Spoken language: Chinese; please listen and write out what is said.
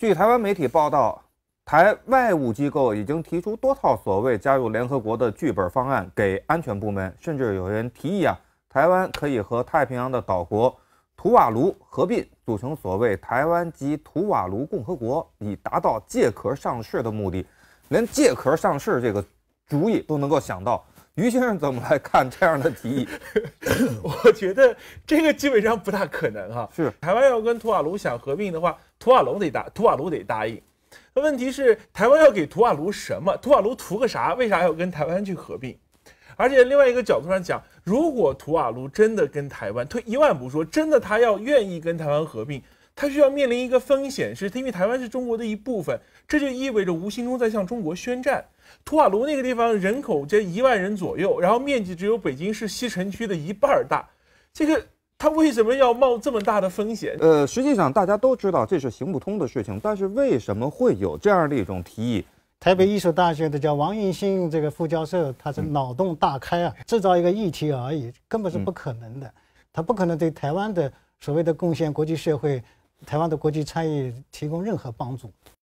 据台湾媒体报道，台外务机构已经提出多套所谓加入联合国的剧本方案给安全部门，甚至有人提议啊，台湾可以和太平洋的岛国图瓦卢合并，组成所谓台湾及图瓦卢共和国，以达到借壳上市的目的。连借壳上市这个主意都能够想到。于先生怎么来看这样的提议？我觉得这个基本上不大可能哈。是台湾要跟图瓦卢想合并的话，图瓦卢得答，图瓦卢得答应。那问题是台湾要给图瓦卢什么？图瓦卢图个啥？为啥要跟台湾去合并？而且另外一个角度上讲，如果图瓦卢真的跟台湾退一万步说，真的他要愿意跟台湾合并。它需要面临一个风险，是因为台湾是中国的一部分，这就意味着无形中在向中国宣战。图瓦卢那个地方人口这一万人左右，然后面积只有北京市西城区的一半大，这个它为什么要冒这么大的风险？呃，实际上大家都知道这是行不通的事情，但是为什么会有这样的一种提议？台北艺术大学的叫王映兴这个副教授，他是脑洞大开啊，制造一个议题而已，根本是不可能的，他不可能对台湾的所谓的贡献国际社会。台湾的国际参与提供任何帮助。